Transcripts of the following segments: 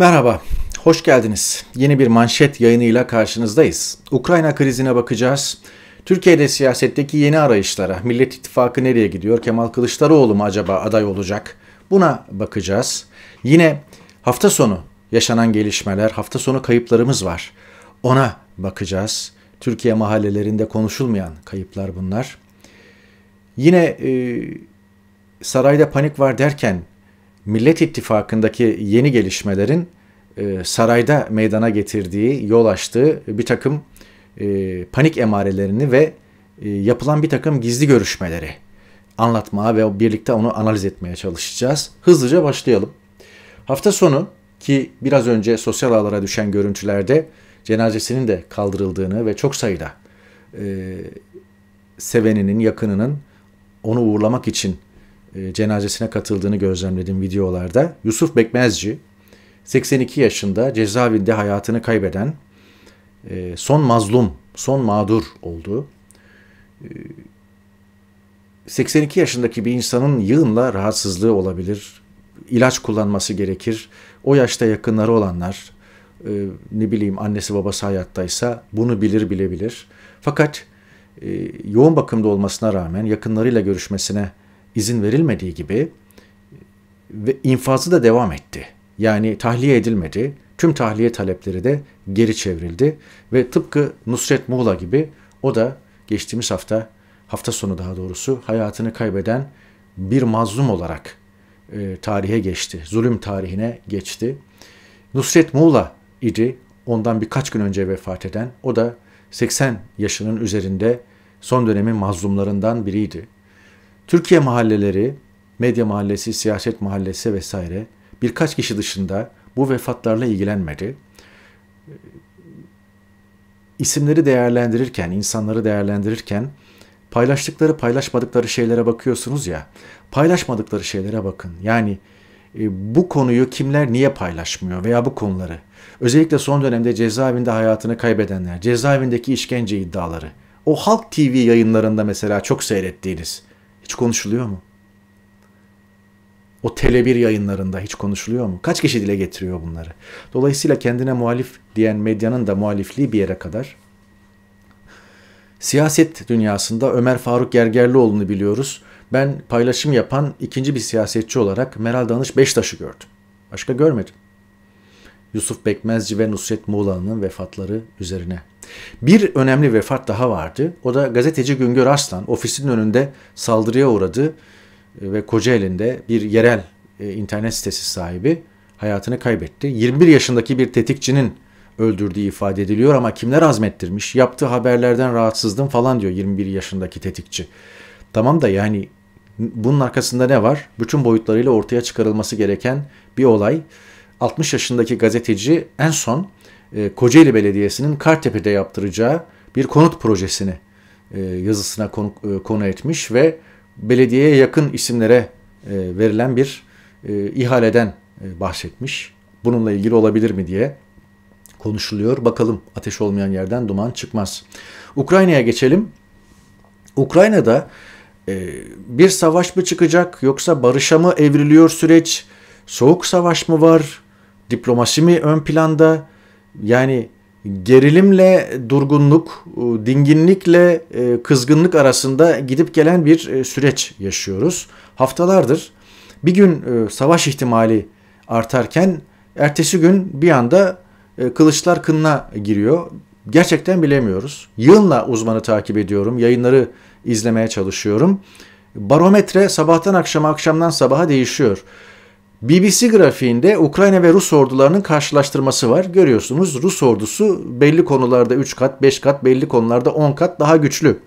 Merhaba, hoş geldiniz. Yeni bir manşet yayınıyla karşınızdayız. Ukrayna krizine bakacağız. Türkiye'de siyasetteki yeni arayışlara, Millet İttifakı nereye gidiyor, Kemal Kılıçdaroğlu mu acaba aday olacak? Buna bakacağız. Yine hafta sonu yaşanan gelişmeler, hafta sonu kayıplarımız var. Ona bakacağız. Türkiye mahallelerinde konuşulmayan kayıplar bunlar. Yine e, sarayda panik var derken Millet İttifakı'ndaki yeni gelişmelerin e, sarayda meydana getirdiği, yol açtığı bir takım e, panik emarelerini ve e, yapılan bir takım gizli görüşmeleri anlatmaya ve birlikte onu analiz etmeye çalışacağız. Hızlıca başlayalım. Hafta sonu ki biraz önce sosyal ağlara düşen görüntülerde cenazesinin de kaldırıldığını ve çok sayıda e, seveninin, yakınının onu uğurlamak için e, cenazesine katıldığını gözlemledim videolarda Yusuf Bekmezci 82 yaşında cezaevinde hayatını kaybeden e, son mazlum, son mağdur oldu. 82 e, yaşındaki bir insanın yığınla rahatsızlığı olabilir. İlaç kullanması gerekir. O yaşta yakınları olanlar, ne bileyim annesi babası hayattaysa bunu bilir bilebilir. Fakat yoğun bakımda olmasına rağmen yakınlarıyla görüşmesine izin verilmediği gibi e, ve infazı da devam etti. Yani tahliye edilmedi. Tüm tahliye talepleri de geri çevrildi ve tıpkı Nusret Muğla gibi o da geçtiğimiz hafta hafta sonu daha doğrusu hayatını kaybeden bir mazlum olarak e, tarihe geçti. Zulüm tarihine geçti. Nusret Muğla idi. Ondan birkaç gün önce vefat eden. O da 80 yaşının üzerinde son dönemin mazlumlarından biriydi. Türkiye mahalleleri, medya mahallesi, siyaset mahallesi vesaire birkaç kişi dışında bu vefatlarla ilgilenmedi. Ee, isimleri değerlendirirken, insanları değerlendirirken paylaştıkları, paylaşmadıkları şeylere bakıyorsunuz ya. Paylaşmadıkları şeylere bakın. Yani e, bu konuyu kimler niye paylaşmıyor veya bu konuları. Özellikle son dönemde cezaevinde hayatını kaybedenler, cezaevindeki işkence iddiaları. O Halk TV yayınlarında mesela çok seyrettiğiniz hiç konuşuluyor mu? O Tele1 yayınlarında hiç konuşuluyor mu? Kaç kişi dile getiriyor bunları? Dolayısıyla kendine muhalif diyen medyanın da muhalifliği bir yere kadar. Siyaset dünyasında Ömer Faruk Gergerlioğlu'nu biliyoruz. Ben paylaşım yapan ikinci bir siyasetçi olarak Meral Danış Beştaş'ı gördüm. Başka görmedim. Yusuf Bekmezci ve Nusret Muğla'nın vefatları üzerine bir önemli vefat daha vardı. O da gazeteci Güngör Aslan ofisinin önünde saldırıya uğradı e, ve Kocaeli'nde bir yerel e, internet sitesi sahibi hayatını kaybetti. 21 yaşındaki bir tetikçinin öldürdüğü ifade ediliyor ama kimler azmettirmiş? Yaptığı haberlerden rahatsızdım falan diyor 21 yaşındaki tetikçi. Tamam da yani bunun arkasında ne var? Bütün boyutlarıyla ortaya çıkarılması gereken bir olay. 60 yaşındaki gazeteci en son e, Kocaeli Belediyesi'nin Kartepe'de yaptıracağı bir konut projesini e, yazısına konu, e, konu etmiş ve belediyeye yakın isimlere verilen bir ihaleden bahsetmiş. Bununla ilgili olabilir mi diye konuşuluyor. Bakalım ateş olmayan yerden duman çıkmaz. Ukrayna'ya geçelim. Ukrayna'da bir savaş mı çıkacak yoksa barışa mı evriliyor süreç? Soğuk savaş mı var? Diplomasi mi ön planda? Yani gerilimle durgunluk, e, dinginlikle e, kızgınlık arasında gidip gelen bir e, süreç yaşıyoruz. Haftalardır bir gün savaş ihtimali artarken ertesi gün bir anda kılıçlar kınına giriyor. Gerçekten bilemiyoruz. Yığınla uzmanı takip ediyorum. Yayınları izlemeye çalışıyorum. Barometre sabahtan akşama, akşamdan sabaha değişiyor. BBC grafiğinde Ukrayna ve Rus ordularının karşılaştırması var. Görüyorsunuz Rus ordusu belli konularda 3 kat, 5 kat, belli konularda 10 kat daha güçlü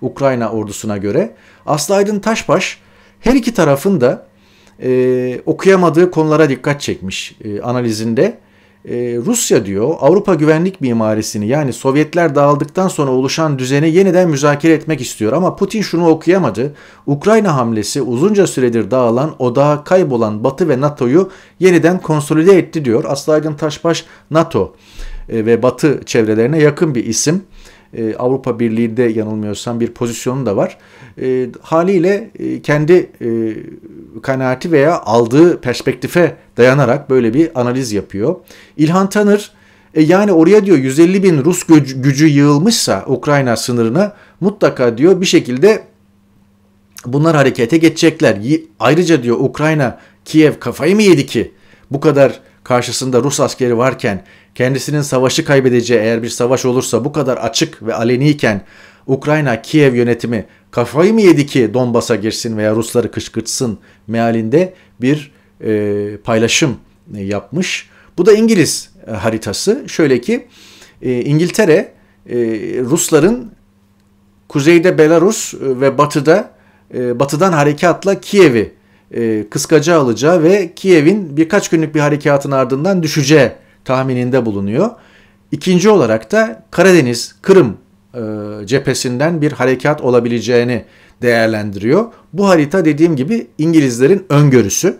Ukrayna ordusuna göre. Aslı Aydın Taşbaş her iki tarafın da e, okuyamadığı konulara dikkat çekmiş e, analizinde. Ee, Rusya diyor Avrupa güvenlik mimarisini yani Sovyetler dağıldıktan sonra oluşan düzeni yeniden müzakere etmek istiyor ama Putin şunu okuyamadı. Ukrayna hamlesi uzunca süredir dağılan odağa kaybolan Batı ve NATO'yu yeniden konsolide etti diyor. Aslı Aydın Taşbaş NATO e, ve Batı çevrelerine yakın bir isim e, Avrupa Birliği'nde yanılmıyorsam bir pozisyonu da var. E, haliyle e, kendi e, kanaati veya aldığı perspektife dayanarak böyle bir analiz yapıyor. İlhan Tanır e, yani oraya diyor 150 bin Rus gücü, gücü yığılmışsa Ukrayna sınırına mutlaka diyor bir şekilde bunlar harekete geçecekler. Ayrıca diyor Ukrayna Kiev kafayı mı yedi ki bu kadar karşısında Rus askeri varken kendisinin savaşı kaybedeceği eğer bir savaş olursa bu kadar açık ve aleniyken Ukrayna Kiev yönetimi kafayı mı yedi ki Donbas'a girsin veya Rusları kışkırtsın mealinde bir e, paylaşım e, yapmış. Bu da İngiliz e, haritası. Şöyle ki e, İngiltere e, Rusların kuzeyde Belarus e, ve batıda e, batıdan harekatla Kiev'i e, kıskaca alacağı ve Kiev'in birkaç günlük bir harekatın ardından düşeceği tahmininde bulunuyor. İkinci olarak da Karadeniz, Kırım e, cephesinden bir harekat olabileceğini değerlendiriyor. Bu harita dediğim gibi İngilizlerin öngörüsü.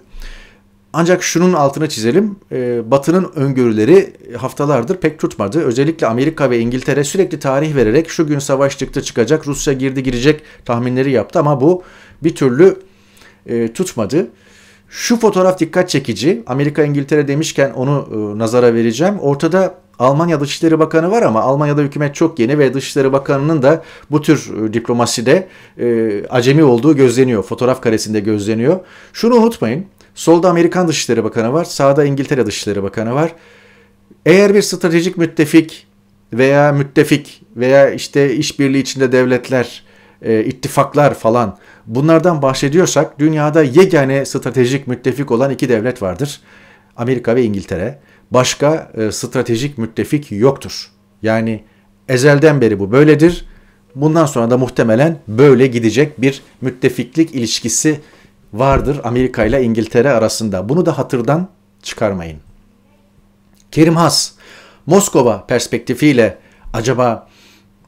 Ancak şunun altına çizelim. E, Batı'nın öngörüleri haftalardır pek tutmadı. Özellikle Amerika ve İngiltere sürekli tarih vererek şu gün savaş çıktı çıkacak, Rusya girdi girecek tahminleri yaptı ama bu bir türlü e, tutmadı. Şu fotoğraf dikkat çekici. Amerika İngiltere demişken onu e, nazara vereceğim. Ortada Almanya Dışişleri Bakanı var ama Almanya'da hükümet çok yeni ve Dışişleri Bakanı'nın da bu tür e, diplomaside e, acemi olduğu gözleniyor. Fotoğraf karesinde gözleniyor. Şunu unutmayın. Solda Amerikan Dışişleri Bakanı var, sağda İngiltere Dışişleri Bakanı var. Eğer bir stratejik müttefik veya müttefik veya işte işbirliği içinde devletler e, ittifaklar falan bunlardan bahsediyorsak dünyada yegane stratejik müttefik olan iki devlet vardır. Amerika ve İngiltere. Başka e, stratejik müttefik yoktur. Yani ezelden beri bu böyledir. Bundan sonra da muhtemelen böyle gidecek bir müttefiklik ilişkisi vardır Amerika ile İngiltere arasında. Bunu da hatırdan çıkarmayın. Kerim Has, Moskova perspektifiyle acaba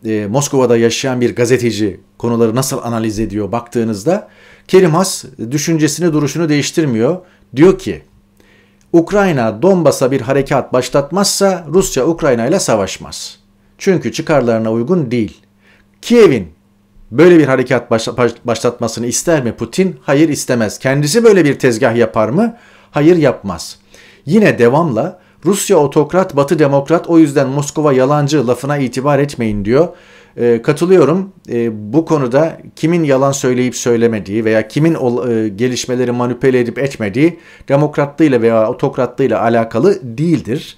e, Moskova'da yaşayan bir gazeteci konuları nasıl analiz ediyor baktığınızda Kerim Has düşüncesini duruşunu değiştirmiyor. Diyor ki Ukrayna Donbas'a bir harekat başlatmazsa Rusya Ukrayna ile savaşmaz. Çünkü çıkarlarına uygun değil. Kiev'in böyle bir harekat başlatmasını ister mi Putin? Hayır istemez. Kendisi böyle bir tezgah yapar mı? Hayır yapmaz. Yine devamla Rusya otokrat, Batı demokrat o yüzden Moskova yalancı lafına itibar etmeyin diyor. E, katılıyorum. E, bu konuda kimin yalan söyleyip söylemediği veya kimin ol, e, gelişmeleri manipüle edip etmediği demokratlığıyla veya otokratlığıyla alakalı değildir.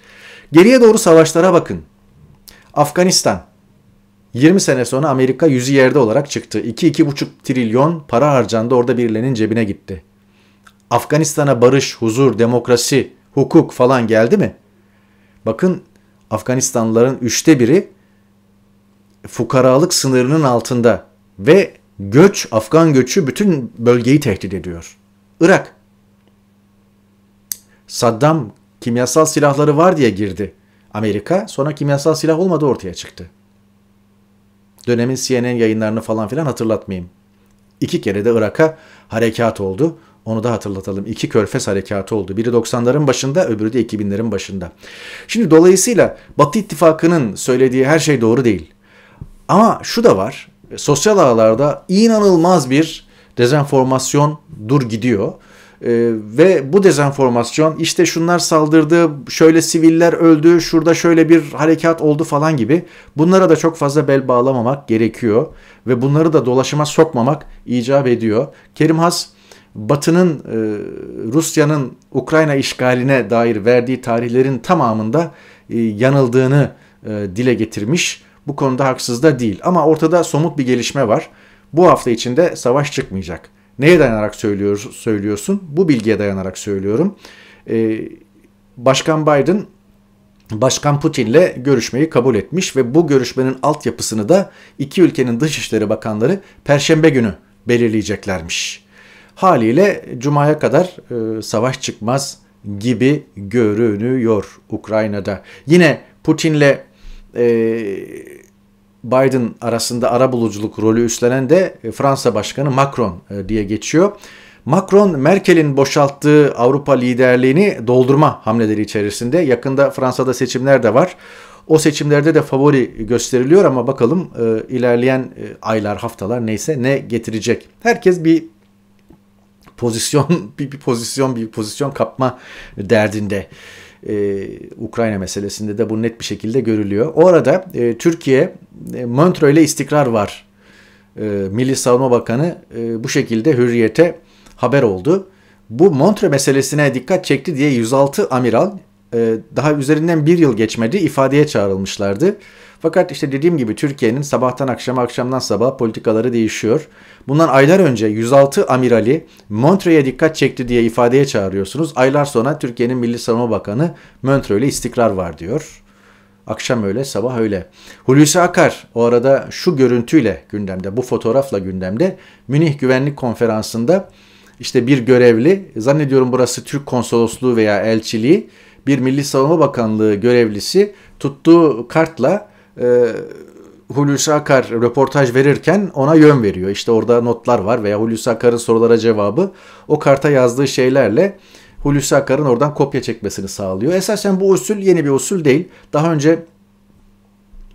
Geriye doğru savaşlara bakın. Afganistan. 20 sene sonra Amerika yüzü yerde olarak çıktı. 2-2,5 trilyon para harcandı orada birilerinin cebine gitti. Afganistan'a barış, huzur, demokrasi, hukuk falan geldi mi? Bakın Afganistanlıların üçte biri fukaralık sınırının altında ve göç, Afgan göçü bütün bölgeyi tehdit ediyor. Irak. Saddam kimyasal silahları var diye girdi Amerika. Sonra kimyasal silah olmadı ortaya çıktı. Dönemin CNN yayınlarını falan filan hatırlatmayayım. İki kere de Irak'a harekat oldu. Onu da hatırlatalım. İki körfez harekatı oldu. Biri 90'ların başında öbürü de 2000'lerin başında. Şimdi dolayısıyla Batı İttifakı'nın söylediği her şey doğru değil. Ama şu da var. Sosyal ağlarda inanılmaz bir dezenformasyon dur gidiyor. Ee, ve bu dezenformasyon işte şunlar saldırdı, şöyle siviller öldü, şurada şöyle bir harekat oldu falan gibi. Bunlara da çok fazla bel bağlamamak gerekiyor ve bunları da dolaşıma sokmamak icap ediyor. Kerim Has Batı'nın e, Rusya'nın Ukrayna işgaline dair verdiği tarihlerin tamamında e, yanıldığını e, dile getirmiş. Bu konuda haksız da değil ama ortada somut bir gelişme var. Bu hafta içinde savaş çıkmayacak. Neye dayanarak söylüyor, söylüyorsun? Bu bilgiye dayanarak söylüyorum. Başkan Biden Başkan Putin'le görüşmeyi kabul etmiş ve bu görüşmenin altyapısını da iki ülkenin dışişleri bakanları perşembe günü belirleyeceklermiş. Haliyle Cuma'ya kadar e, savaş çıkmaz gibi görünüyor Ukrayna'da. Yine Putin'le e, Biden arasında ara buluculuk rolü üstlenen de e, Fransa Başkanı Macron e, diye geçiyor. Macron, Merkel'in boşalttığı Avrupa liderliğini doldurma hamleleri içerisinde. Yakında Fransa'da seçimler de var. O seçimlerde de favori gösteriliyor ama bakalım e, ilerleyen e, aylar, haftalar neyse ne getirecek. Herkes bir pozisyon bir, bir pozisyon bir pozisyon kapma derdinde ee, Ukrayna meselesinde de bu net bir şekilde görülüyor. Orada e, Türkiye e, Montreux ile istikrar var. E, Milli Savunma Bakanı e, bu şekilde hürriyete haber oldu. Bu Montre meselesine dikkat çekti diye 106 amiral e, daha üzerinden bir yıl geçmedi ifadeye çağrılmışlardı. Fakat işte dediğim gibi Türkiye'nin sabahtan akşama akşamdan sabah politikaları değişiyor. Bundan aylar önce 106 amirali Montreux'e dikkat çekti diye ifadeye çağırıyorsunuz. Aylar sonra Türkiye'nin Milli Savunma Bakanı Montreux'le istikrar var diyor. Akşam öyle, sabah öyle. Hulusi Akar o arada şu görüntüyle gündemde, bu fotoğrafla gündemde Münih Güvenlik Konferansı'nda işte bir görevli, zannediyorum burası Türk konsolosluğu veya elçiliği, bir Milli Savunma Bakanlığı görevlisi tuttuğu kartla e, Hulusi Akar röportaj verirken ona yön veriyor. İşte orada notlar var veya Hulusi Akar'ın sorulara cevabı o karta yazdığı şeylerle Hulusi Akar'ın oradan kopya çekmesini sağlıyor. Esasen bu usul yeni bir usul değil. Daha önce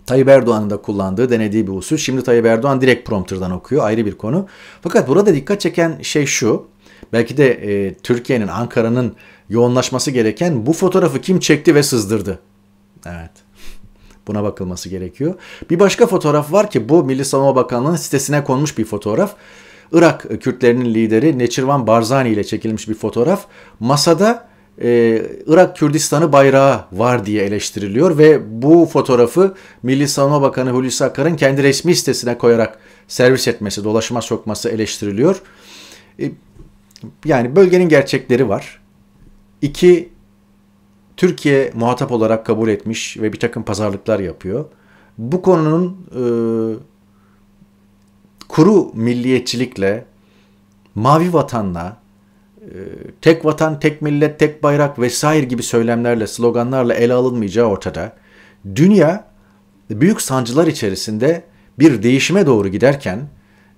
Tayyip Erdoğan'ın da kullandığı, denediği bir usul. Şimdi Tayyip Erdoğan direkt prompterdan okuyor. Ayrı bir konu. Fakat burada dikkat çeken şey şu. Belki de e, Türkiye'nin, Ankara'nın yoğunlaşması gereken bu fotoğrafı kim çekti ve sızdırdı? Evet. Buna bakılması gerekiyor. Bir başka fotoğraf var ki bu Milli Savunma Bakanlığı'nın sitesine konmuş bir fotoğraf. Irak e, Kürtlerinin lideri Neçirvan Barzani ile çekilmiş bir fotoğraf. Masada e, Irak Kürdistan'ı bayrağı var diye eleştiriliyor ve bu fotoğrafı Milli Savunma Bakanı Hulusi Akar'ın kendi resmi sitesine koyarak servis etmesi, dolaşıma sokması eleştiriliyor. E, yani bölgenin gerçekleri var. İki Türkiye muhatap olarak kabul etmiş ve bir takım pazarlıklar yapıyor. Bu konunun e, kuru milliyetçilikle, mavi vatanla, e, tek vatan, tek millet, tek bayrak vesaire gibi söylemlerle, sloganlarla ele alınmayacağı ortada. Dünya büyük sancılar içerisinde bir değişime doğru giderken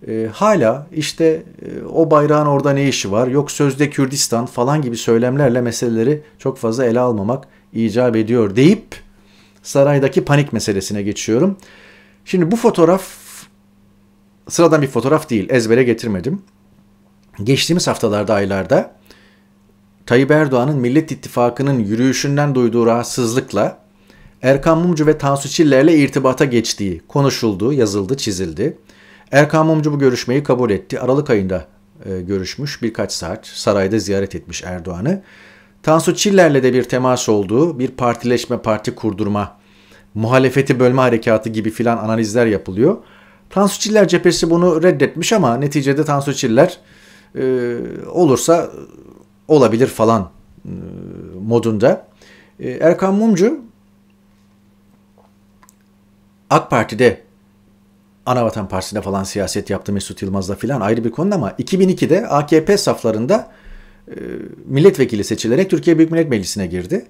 e, hala işte e, o bayrağın orada ne işi var yok sözde Kürdistan falan gibi söylemlerle meseleleri çok fazla ele almamak icap ediyor deyip saraydaki panik meselesine geçiyorum. Şimdi bu fotoğraf sıradan bir fotoğraf değil ezbere getirmedim. Geçtiğimiz haftalarda aylarda Tayyip Erdoğan'ın Millet İttifakı'nın yürüyüşünden duyduğu rahatsızlıkla Erkan Mumcu ve Tansu Çiller'le irtibata geçtiği konuşuldu, yazıldı, çizildi. Erkan Mumcu bu görüşmeyi kabul etti. Aralık ayında e, görüşmüş birkaç saat sarayda ziyaret etmiş Erdoğan'ı. Tansu Çiller'le de bir temas olduğu, bir partileşme, parti kurdurma, muhalefeti bölme harekatı gibi filan analizler yapılıyor. Tansu Çiller cephesi bunu reddetmiş ama neticede Tansu Çiller e, olursa olabilir falan e, modunda. E, Erkan Mumcu AK Parti'de Anavatan Partisi'nde falan siyaset yaptı Mesut Yılmaz'la falan ayrı bir konu ama 2002'de AKP saflarında e, milletvekili seçilerek Türkiye Büyük Millet Meclisi'ne girdi.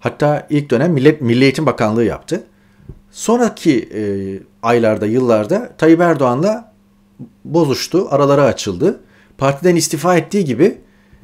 Hatta ilk dönem Millet, Milli Eğitim Bakanlığı yaptı. Sonraki e, aylarda, yıllarda Tayyip Erdoğan'la bozuştu, araları açıldı. Partiden istifa ettiği gibi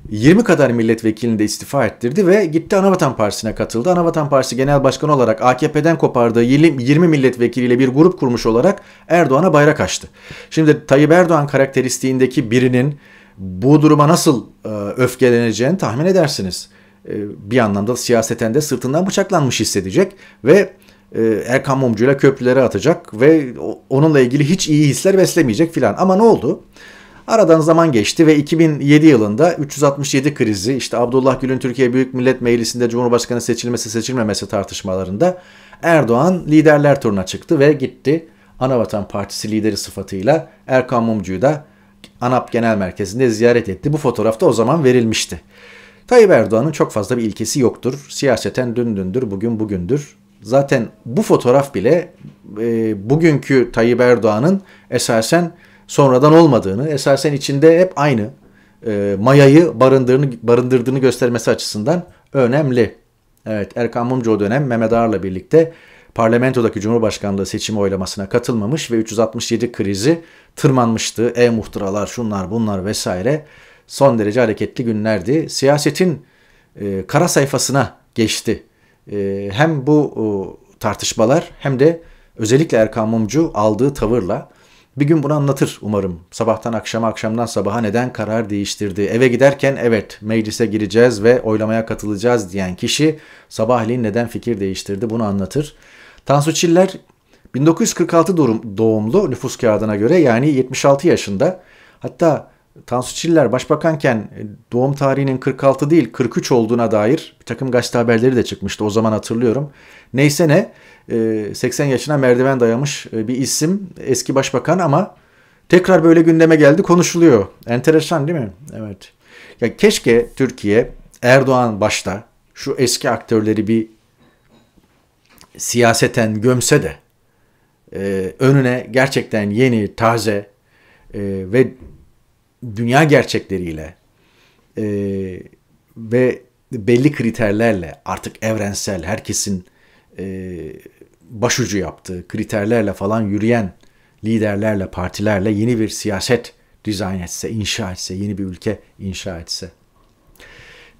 20 kadar milletvekilini de istifa ettirdi ve gitti Anavatan Partisi'ne katıldı. Anavatan Partisi Genel Başkanı olarak AKP'den kopardığı 20 milletvekiliyle bir grup kurmuş olarak Erdoğan'a bayrak açtı. Şimdi Tayyip Erdoğan karakteristiğindeki birinin bu duruma nasıl e, öfkeleneceğini tahmin edersiniz. E, bir anlamda siyaseten de sırtından bıçaklanmış hissedecek ve e, Erkan Mumcu'yla köprülere atacak ve onunla ilgili hiç iyi hisler beslemeyecek filan. Ama Ne oldu? Aradan zaman geçti ve 2007 yılında 367 krizi işte Abdullah Gül'ün Türkiye Büyük Millet Meclisi'nde Cumhurbaşkanı seçilmesi seçilmemesi tartışmalarında Erdoğan liderler turuna çıktı ve gitti. Anavatan Partisi lideri sıfatıyla Erkan Mumcu'yu da ANAP Genel Merkezi'nde ziyaret etti. Bu fotoğrafta o zaman verilmişti. Tayyip Erdoğan'ın çok fazla bir ilkesi yoktur. Siyaseten dün dündür, bugün bugündür. Zaten bu fotoğraf bile e, bugünkü Tayyip Erdoğan'ın esasen sonradan olmadığını, esasen içinde hep aynı e, mayayı barındırdığını, barındırdığını göstermesi açısından önemli. Evet Erkan Mumcu o dönem Mehmet Ağar'la birlikte parlamentodaki Cumhurbaşkanlığı seçimi oylamasına katılmamış ve 367 krizi tırmanmıştı. E muhtıralar şunlar bunlar vesaire son derece hareketli günlerdi. Siyasetin e, kara sayfasına geçti. E, hem bu e, tartışmalar hem de özellikle Erkan Mumcu aldığı tavırla bir gün bunu anlatır umarım. Sabahtan akşama, akşamdan sabaha neden karar değiştirdi? Eve giderken evet meclise gireceğiz ve oylamaya katılacağız diyen kişi sabahleyin neden fikir değiştirdi bunu anlatır. Tansu Çiller 1946 doğumlu nüfus kağıdına göre yani 76 yaşında. Hatta Tansu Çiller başbakanken e, doğum tarihinin 46 değil 43 olduğuna dair bir takım gazete haberleri de çıkmıştı. O zaman hatırlıyorum. Neyse ne 80 e, yaşına merdiven dayamış e, bir isim eski başbakan ama tekrar böyle gündeme geldi konuşuluyor. Enteresan değil mi? Evet. Ya keşke Türkiye Erdoğan başta şu eski aktörleri bir siyaseten gömse de önüne gerçekten yeni, taze ve dünya gerçekleriyle e, ve belli kriterlerle artık evrensel herkesin e, başucu yaptığı kriterlerle falan yürüyen liderlerle, partilerle yeni bir siyaset dizayn etse, inşa etse, yeni bir ülke inşa etse.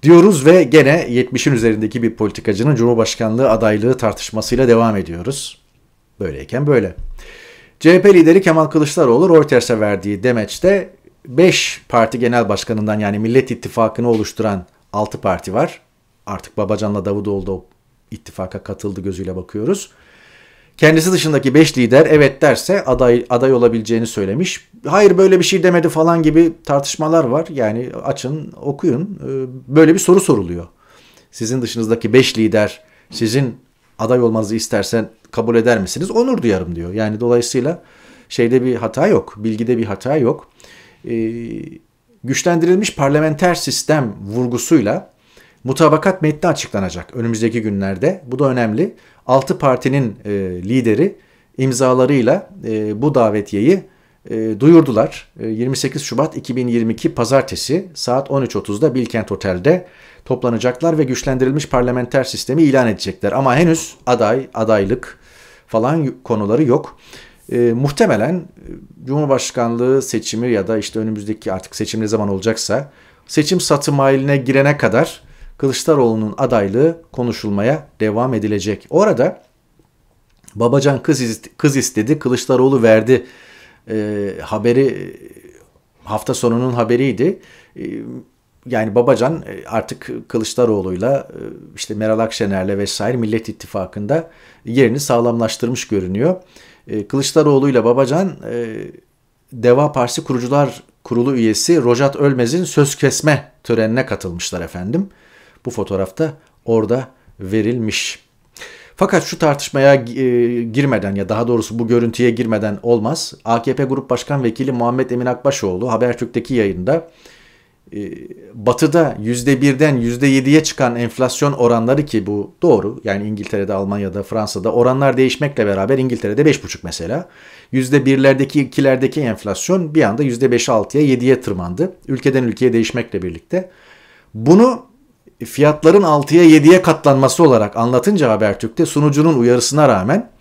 Diyoruz ve gene 70'in üzerindeki bir politikacının Cumhurbaşkanlığı adaylığı tartışmasıyla devam ediyoruz. Böyleyken böyle. CHP lideri Kemal Kılıçdaroğlu Reuters'e verdiği demeçte 5 parti genel başkanından yani Millet İttifakı'nı oluşturan 6 parti var. Artık Babacan'la Davutoğlu da ittifaka katıldı gözüyle bakıyoruz. Kendisi dışındaki 5 lider evet derse aday aday olabileceğini söylemiş. Hayır böyle bir şey demedi falan gibi tartışmalar var. Yani açın, okuyun. Ee, böyle bir soru soruluyor. Sizin dışınızdaki 5 lider sizin aday olmanızı istersen kabul eder misiniz? Onur duyarım diyor. Yani dolayısıyla şeyde bir hata yok. Bilgide bir hata yok e, güçlendirilmiş parlamenter sistem vurgusuyla mutabakat metni açıklanacak önümüzdeki günlerde. Bu da önemli. 6 partinin e, lideri imzalarıyla e, bu davetiyeyi e, duyurdular. E, 28 Şubat 2022 Pazartesi saat 13.30'da Bilkent Otel'de toplanacaklar ve güçlendirilmiş parlamenter sistemi ilan edecekler. Ama henüz aday, adaylık falan konuları yok. Ee, e, muhtemelen Cumhurbaşkanlığı seçimi ya da işte önümüzdeki artık seçim ne zaman olacaksa seçim satım haline girene kadar Kılıçdaroğlu'nun adaylığı konuşulmaya devam edilecek. Orada Babacan kız, kız istedi, Kılıçdaroğlu verdi e, haberi hafta sonunun haberiydi. E, yani Babacan e, artık Kılıçdaroğlu'yla e, işte Meral Akşener'le vesaire Millet İttifakı'nda yerini sağlamlaştırmış görünüyor. E, Kılıçdaroğlu ile Babacan e, Deva Partisi kurucular kurulu üyesi Rojat Ölmez'in söz kesme törenine katılmışlar efendim. Bu fotoğrafta orada verilmiş. Fakat şu tartışmaya e, girmeden ya daha doğrusu bu görüntüye girmeden olmaz. AKP Grup Başkan Vekili Muhammed Emin Akbaşoğlu Habertürk'teki yayında ee, batıda %1'den %7'ye çıkan enflasyon oranları ki bu doğru. Yani İngiltere'de, Almanya'da, Fransa'da oranlar değişmekle beraber İngiltere'de 5,5 mesela. %1'lerdeki, 2'lerdeki enflasyon bir anda %5'e, 6'ya, 7'ye tırmandı. Ülkeden ülkeye değişmekle birlikte. Bunu fiyatların 6'ya, 7'ye katlanması olarak anlatınca Habertürk'te sunucunun uyarısına rağmen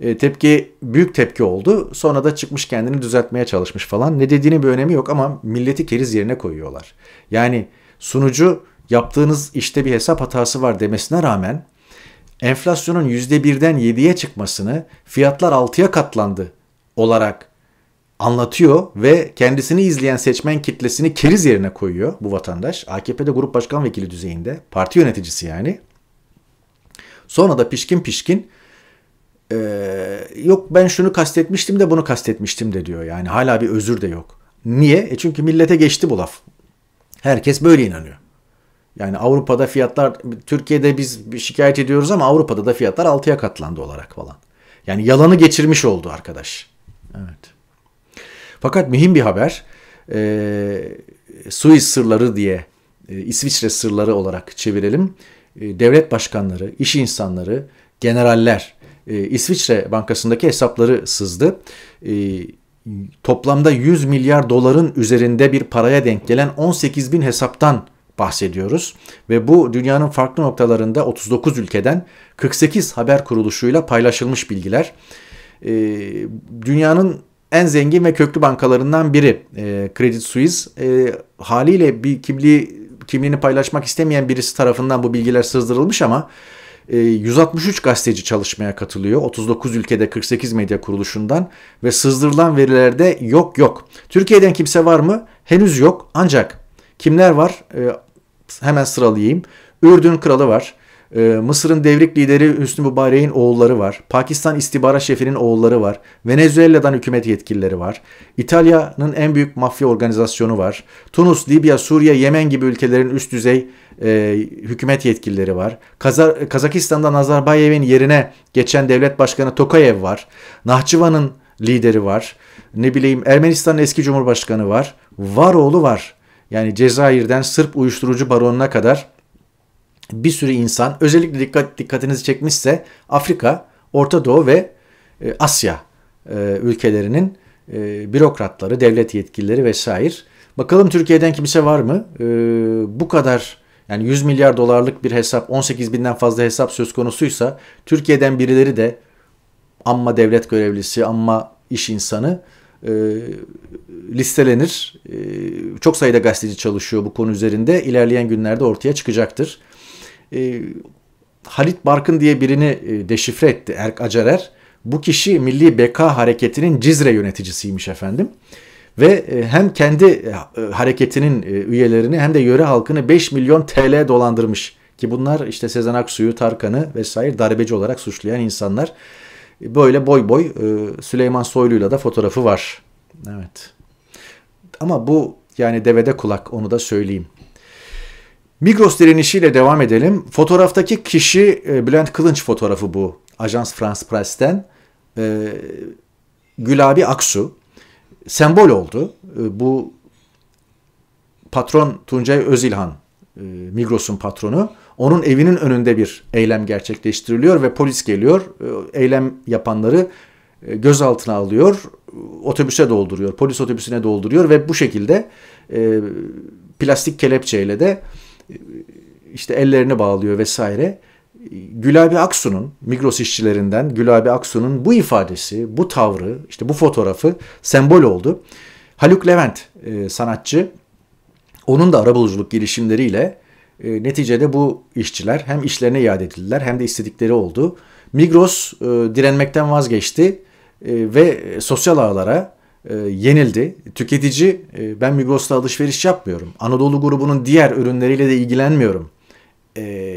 e, tepki büyük tepki oldu. Sonra da çıkmış kendini düzeltmeye çalışmış falan. Ne dediğinin bir önemi yok ama milleti keriz yerine koyuyorlar. Yani sunucu yaptığınız işte bir hesap hatası var demesine rağmen enflasyonun %1'den 7'ye çıkmasını fiyatlar 6'ya katlandı olarak anlatıyor ve kendisini izleyen seçmen kitlesini keriz yerine koyuyor bu vatandaş. AKP'de grup başkan vekili düzeyinde parti yöneticisi yani. Sonra da pişkin pişkin ee, yok ben şunu kastetmiştim de bunu kastetmiştim de diyor. Yani hala bir özür de yok. Niye? E çünkü millete geçti bu laf. Herkes böyle inanıyor. Yani Avrupa'da fiyatlar, Türkiye'de biz şikayet ediyoruz ama Avrupa'da da fiyatlar 6'ya katlandı olarak falan. Yani yalanı geçirmiş oldu arkadaş. Evet. Fakat mühim bir haber. E, Suiz sırları diye, e, İsviçre sırları olarak çevirelim. E, devlet başkanları, iş insanları, generaller ee, İsviçre Bankası'ndaki hesapları sızdı. Ee, toplamda 100 milyar doların üzerinde bir paraya denk gelen 18 bin hesaptan bahsediyoruz. Ve bu dünyanın farklı noktalarında 39 ülkeden 48 haber kuruluşuyla paylaşılmış bilgiler. Ee, dünyanın en zengin ve köklü bankalarından biri e, Credit Suisse. haliyle bir kimliği kimliğini paylaşmak istemeyen birisi tarafından bu bilgiler sızdırılmış ama 163 e, gazeteci çalışmaya katılıyor. 39 ülkede 48 medya kuruluşundan ve sızdırılan verilerde yok yok. Türkiye'den kimse var mı? Henüz yok. Ancak kimler var? E, hemen sıralayayım. Ürdün kralı var. Ee, Mısır'ın devrik lideri Hüsnü Mübarek'in oğulları var. Pakistan istihbarat şefinin oğulları var. Venezuela'dan hükümet yetkilileri var. İtalya'nın en büyük mafya organizasyonu var. Tunus, Libya, Suriye, Yemen gibi ülkelerin üst düzey e, hükümet yetkilileri var. Kazar, Kazakistan'da Nazarbayev'in yerine geçen devlet başkanı Tokayev var. Nahçıvan'ın lideri var. Ne bileyim Ermenistan'ın eski cumhurbaşkanı var. Varoğlu var. Yani Cezayir'den Sırp uyuşturucu baronuna kadar bir sürü insan özellikle dikkat dikkatinizi çekmişse Afrika, Orta Doğu ve e, Asya e, ülkelerinin e, bürokratları, devlet yetkilileri vesaire. Bakalım Türkiye'den kimse var mı? E, bu kadar yani 100 milyar dolarlık bir hesap, 18 binden fazla hesap söz konusuysa Türkiye'den birileri de amma devlet görevlisi, amma iş insanı e, listelenir. E, çok sayıda gazeteci çalışıyor bu konu üzerinde. İlerleyen günlerde ortaya çıkacaktır e, Halit Barkın diye birini e, deşifre etti Erk Acarer. Bu kişi Milli Beka Hareketi'nin Cizre yöneticisiymiş efendim. Ve e, hem kendi e, e hareketinin e, üyelerini hem de yöre halkını 5 milyon TL dolandırmış. Ki bunlar işte Sezen Aksu'yu, Tarkan'ı vesaire darbeci olarak suçlayan insanlar. Böyle boy boy e, Süleyman Soylu'yla da fotoğrafı var. Evet. Ama bu yani devede kulak onu da söyleyeyim. Migros direnişiyle devam edelim. Fotoğraftaki kişi e, Bülent Kılınç fotoğrafı bu. Ajans France Press'ten. E, Gülabi Aksu sembol oldu. E, bu patron Tuncay Özilhan, Migros'un patronu. Onun evinin önünde bir eylem gerçekleştiriliyor ve polis geliyor. Eylem yapanları gözaltına alıyor, otobüse dolduruyor, polis otobüsüne dolduruyor ve bu şekilde plastik kelepçeyle de işte ellerini bağlıyor vesaire. Gülabi Aksu'nun Migros işçilerinden Gülabi Aksu'nun bu ifadesi, bu tavrı, işte bu fotoğrafı sembol oldu. Haluk Levent e, sanatçı onun da arabuluculuk girişimleriyle e, neticede bu işçiler hem işlerine iade edildiler hem de istedikleri oldu. Migros e, direnmekten vazgeçti e, ve sosyal ağlara e, yenildi. Tüketici e, ben Migros'ta alışveriş yapmıyorum. Anadolu grubunun diğer ürünleriyle de ilgilenmiyorum. E,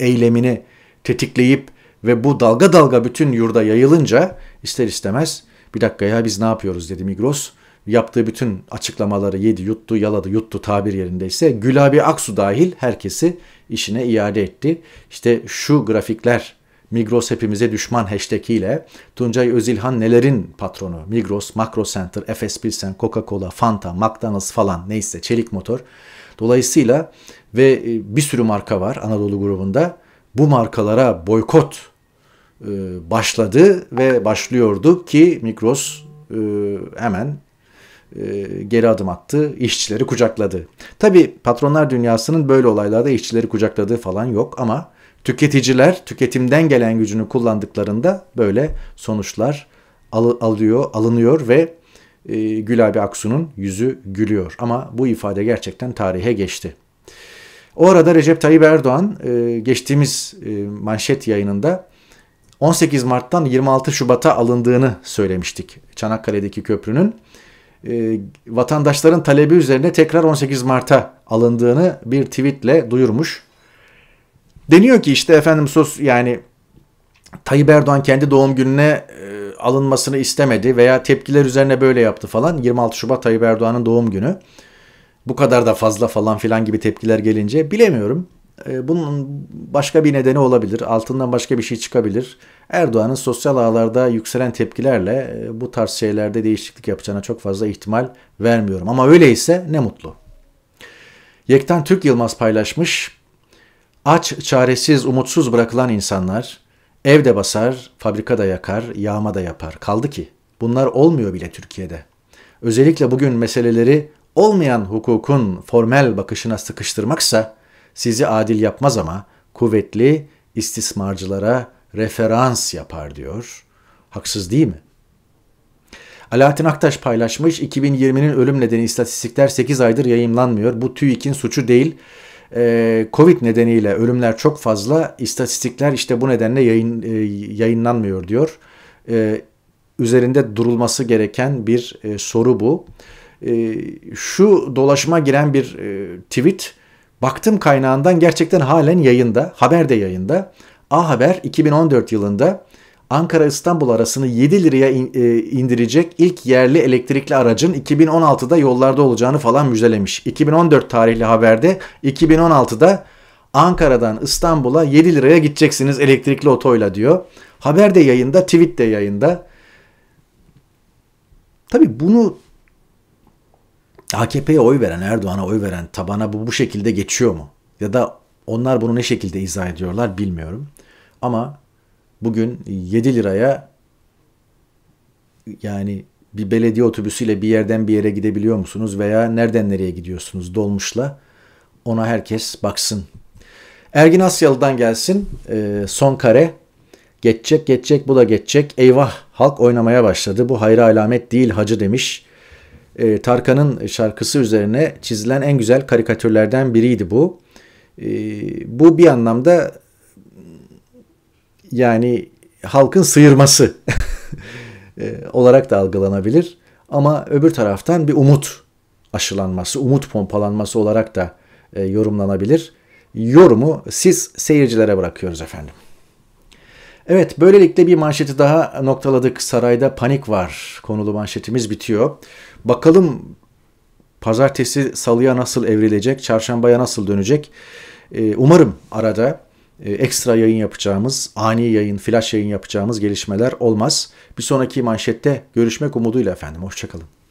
eylemini tetikleyip ve bu dalga dalga bütün yurda yayılınca ister istemez bir dakika ya biz ne yapıyoruz dedi Migros. Yaptığı bütün açıklamaları yedi, yuttu, yaladı, yuttu tabir yerindeyse Gülabi Aksu dahil herkesi işine iade etti. İşte şu grafikler Migros hepimize düşman hashtagiyle Tuncay Özilhan nelerin patronu Migros, Makro Center, Efes Pilsen, Coca-Cola, Fanta, McDonald's falan neyse çelik motor. Dolayısıyla ve e, bir sürü marka var Anadolu grubunda. Bu markalara boykot e, başladı ve başlıyordu ki Migros e, hemen geri adım attı, işçileri kucakladı. Tabi patronlar dünyasının böyle olaylarda işçileri kucakladığı falan yok ama Tüketiciler tüketimden gelen gücünü kullandıklarında böyle sonuçlar al- alıyor, alınıyor ve e, Gülabi Aksu'nun yüzü gülüyor. Ama bu ifade gerçekten tarihe geçti. O arada Recep Tayyip Erdoğan e, geçtiğimiz e, manşet yayınında 18 Mart'tan 26 Şubat'a alındığını söylemiştik Çanakkale'deki köprünün. E, vatandaşların talebi üzerine tekrar 18 Mart'a alındığını bir tweetle duyurmuş. Deniyor ki işte efendim sos yani Tayyip Erdoğan kendi doğum gününe e, alınmasını istemedi veya tepkiler üzerine böyle yaptı falan. 26 Şubat Tayyip Erdoğan'ın doğum günü. Bu kadar da fazla falan filan gibi tepkiler gelince bilemiyorum. E, bunun başka bir nedeni olabilir. Altından başka bir şey çıkabilir. Erdoğan'ın sosyal ağlarda yükselen tepkilerle e, bu tarz şeylerde değişiklik yapacağına çok fazla ihtimal vermiyorum. Ama öyleyse ne mutlu. Yektan Türk Yılmaz paylaşmış. Aç, çaresiz, umutsuz bırakılan insanlar evde basar, fabrikada yakar, yağma da yapar. Kaldı ki bunlar olmuyor bile Türkiye'de. Özellikle bugün meseleleri olmayan hukukun formel bakışına sıkıştırmaksa sizi adil yapmaz ama kuvvetli istismarcılara referans yapar diyor. Haksız değil mi? Alaaddin Aktaş paylaşmış 2020'nin ölüm nedeni istatistikler 8 aydır yayımlanmıyor. Bu TÜİK'in suçu değil e, Covid nedeniyle ölümler çok fazla. İstatistikler işte bu nedenle yayın, e, yayınlanmıyor diyor. Ee, üzerinde durulması gereken bir e, soru bu. Ee, şu dolaşıma giren bir e, tweet baktım kaynağından gerçekten halen yayında. Haber de yayında. A Haber 2014 yılında Ankara-İstanbul arasını 7 liraya e, indirecek ilk yerli elektrikli aracın 2016'da yollarda olacağını falan müjdelemiş. 2014 tarihli haberde 2016'da Ankara'dan İstanbul'a 7 liraya gideceksiniz elektrikli otoyla diyor. Haber de yayında, tweet de yayında. Tabi bunu AKP'ye oy veren, Erdoğan'a oy veren tabana bu, bu şekilde geçiyor mu? Ya da onlar bunu ne şekilde izah ediyorlar bilmiyorum. Ama bugün 7 liraya yani bir belediye otobüsüyle bir yerden bir yere gidebiliyor musunuz veya nereden nereye gidiyorsunuz dolmuşla ona herkes baksın. Ergin Asyalı'dan gelsin e, son kare geçecek geçecek bu da geçecek eyvah halk oynamaya başladı bu hayra alamet değil hacı demiş. E, Tarkan'ın şarkısı üzerine çizilen en güzel karikatürlerden biriydi bu. E, bu bir anlamda yani halkın sıyırması e, olarak da algılanabilir. Ama öbür taraftan bir umut aşılanması, umut pompalanması olarak da e, yorumlanabilir. Yorumu siz seyircilere bırakıyoruz efendim. Evet böylelikle bir manşeti daha noktaladık. Sarayda panik var. Konulu manşetimiz bitiyor. Bakalım pazartesi salıya nasıl evrilecek, çarşambaya nasıl dönecek. E, umarım arada e, ekstra yayın yapacağımız, ani yayın, flash yayın yapacağımız gelişmeler olmaz. Bir sonraki manşette görüşmek umuduyla efendim. Hoşçakalın.